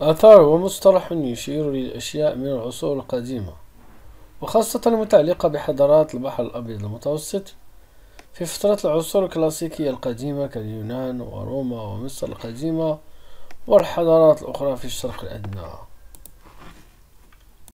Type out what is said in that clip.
آثار ومصطلح يشير للأشياء من العصور القديمة وخاصة المتعلقة بحضارات البحر الأبيض المتوسط في فترة العصور الكلاسيكية القديمة كاليونان وروما ومصر القديمة والحضارات الأخرى في الشرق الأدنى